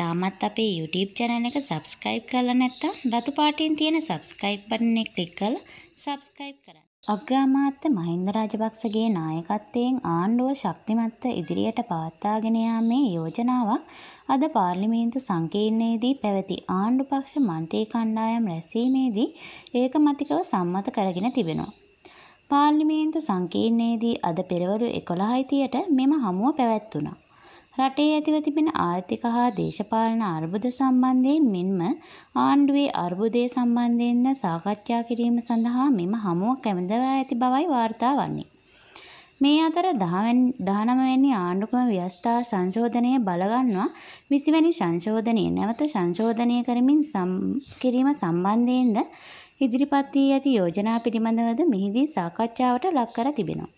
තාමත් අපේ YouTube channel එක subscribe කරලා නැත්නම් රතු පාටින් තියෙන subscribe button එක click කරලා subscribe කරන්න. අග්‍රාමාත්‍ය මහින්ද රාජපක්ෂගේ නායකත්වයෙන් ආණ්ඩුව ශක්තිමත්ව ඉදිරියට පවත්වාගෙන යාමේ යෝජනාවක් අද පාර්ලිමේන්තු සංකීර්ණයේදී පැවති ආණ්ඩු පක්ෂ මන්ත්‍රී කණ්ඩායම් රැස්වීමේදී ඒකමතිකව සම්මත කරගෙන තිබෙනවා. පාර්ලිමේන්තු සංකීර්ණයේදී අද පෙරවරු 11:30ට මෙම හමුව පැවැත්වුණා. රටේ ඇතිව තිබෙන ආර්ථික හා දේශපාලන අර්බුද සම්බන්ධයෙන් මෙන්ම ආණ්ඩුවේ අර්බුදය සම්බන්ධයෙන්ද සාකච්ඡා කිරීම සඳහා මෙම හමුව කැමදවා ඇති බවයි වාර්තා වන්නේ. මේ අතර දහනමවැනි ආණ්ඩුක්‍රම ව්‍යස්ථා සංශෝධනය බලගන්නවා විසිවැනි සංශෝධනය නැවත සංශෝධනය කරමින් කිරීම සම්බන්ධයෙන්ද ඉදිරිපත් වී ඇති යෝජනා පිළිබඳවද මෙහිදී සාකච්ඡාවට ලක් කර තිබෙනවා.